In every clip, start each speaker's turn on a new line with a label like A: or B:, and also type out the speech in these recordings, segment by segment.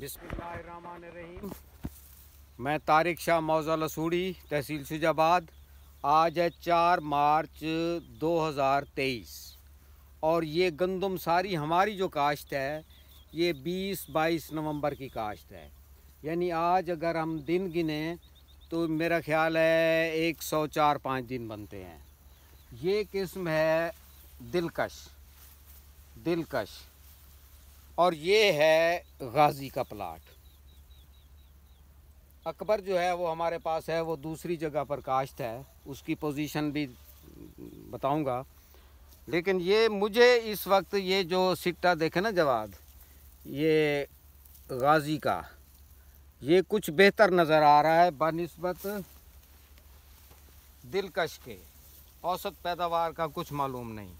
A: बिस्मिल्लाम मैं तारिक शाह मौजा लसूड़ी तहसील शुजाबाद आज है चार मार्च 2023 और ये गंदम सारी हमारी जो काश्त है ये 20-22 नवंबर की काश्त है यानी आज अगर हम दिन गिने तो मेरा ख्याल है एक सौ चार पाँच दिन बनते हैं ये किस्म है दिलकश दिलकश और ये है गाजी का प्लाट अकबर जो है वो हमारे पास है वो दूसरी जगह पर काश्त है उसकी पोजीशन भी बताऊंगा लेकिन ये मुझे इस वक्त ये जो सिट्टा देखे ना जवाब ये गाजी का ये कुछ बेहतर नज़र आ रहा है बनस्बत दिलकश के औसत पैदावार का कुछ मालूम नहीं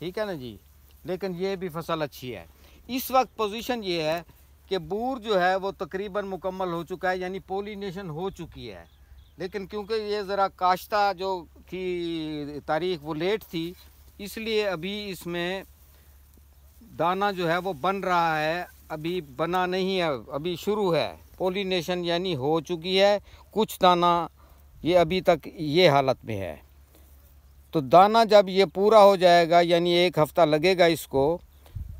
A: ठीक है ना जी लेकिन ये भी फसल अच्छी है इस वक्त पोजीशन ये है कि बूर जो है वो तकरीबन मुकम्मल हो चुका है यानी पोलिनेशन हो चुकी है लेकिन क्योंकि ये ज़रा काश्ता जो थी तारीख वो लेट थी इसलिए अभी इसमें दाना जो है वो बन रहा है अभी बना नहीं है अभी शुरू है पोलिनेशन यानी हो चुकी है कुछ दाना ये अभी तक ये हालत में है तो दाना जब ये पूरा हो जाएगा यानी एक हफ़्ता लगेगा इसको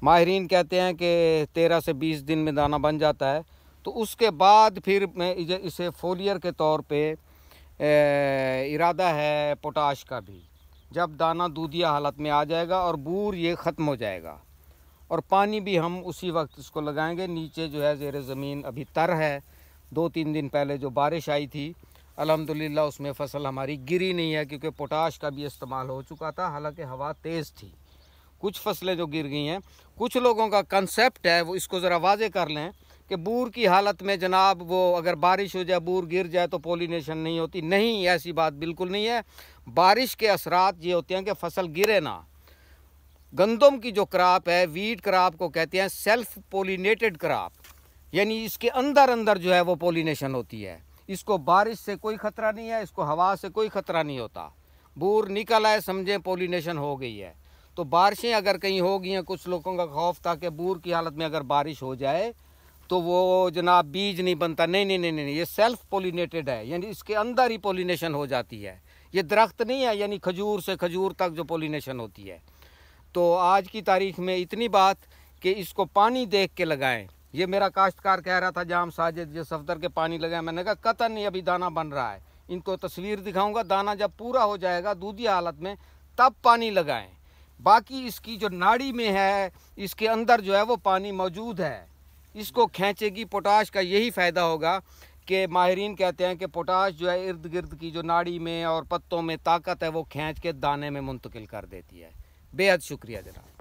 A: माहरीन कहते हैं कि तेरह से बीस दिन में दाना बन जाता है तो उसके बाद फिर मैं इसे फोलियर के तौर पे इरादा है पोटाश का भी जब दाना दूधिया हालत में आ जाएगा और बूर ये ख़त्म हो जाएगा और पानी भी हम उसी वक्त इसको लगाएंगे नीचे जो है जेर ज़मीन अभी तर है दो तीन दिन पहले जो बारिश आई थी अलहमदिल्ला उसमें फसल हमारी गिरी नहीं है क्योंकि पोटाश का भी इस्तेमाल हो चुका था हालांकि हवा तेज़ थी कुछ फसलें जो गिर गई हैं कुछ लोगों का कंसेप्ट है वो इसको ज़रा वाजे कर लें कि बूर की हालत में जनाब वो अगर बारिश हो जाए बूर गिर जाए तो पोलिनेशन नहीं होती नहीं ऐसी बात बिल्कुल नहीं है बारिश के असरात ये होते हैं कि फसल गिरे ना गंदम की जो क्राप है वीट क्राप को कहते हैं सेल्फ पोलिनेटेड क्राप यानी इसके अंदर अंदर जो है वो पोलिनेशन होती है इसको बारिश से कोई ख़तरा नहीं है इसको हवा से कोई ख़तरा नहीं होता बूर निकल आए समझें पोलिनेशन हो गई है तो बारिशें अगर कहीं हो गई हैं कुछ लोगों का खौफ था कि बूर की हालत में अगर बारिश हो जाए तो वो जनाब बीज नहीं बनता नहीं नहीं नहीं नहीं ये सेल्फ पोलिनेटेड है यानी इसके अंदर ही पोलिनेशन हो जाती है ये दरख्त नहीं है यानी खजूर से खजूर तक जो पोलिनेशन होती है तो आज की तारीख में इतनी बात कि इसको पानी देख के लगाएं ये मेरा काश्तकार कह रहा था जाम साजिद जो सफदर के पानी लगाएं मैंने कहा कतन नहीं अभी दाना बन रहा है इनको तस्वीर दिखाऊंगा दाना जब पूरा हो जाएगा दूधी हालत में तब पानी लगाएं बाकी इसकी जो नाड़ी में है इसके अंदर जो है वो पानी मौजूद है इसको खींचेगी पोटाश का यही फ़ायदा होगा कि माहरीन कहते हैं कि पोटाश जो है इर्द गिर्द की जो नाड़ी में और पत्तों में ताकत है वो खींच के दाने में मुंतकिल कर देती है बेहद शुक्रिया जनाब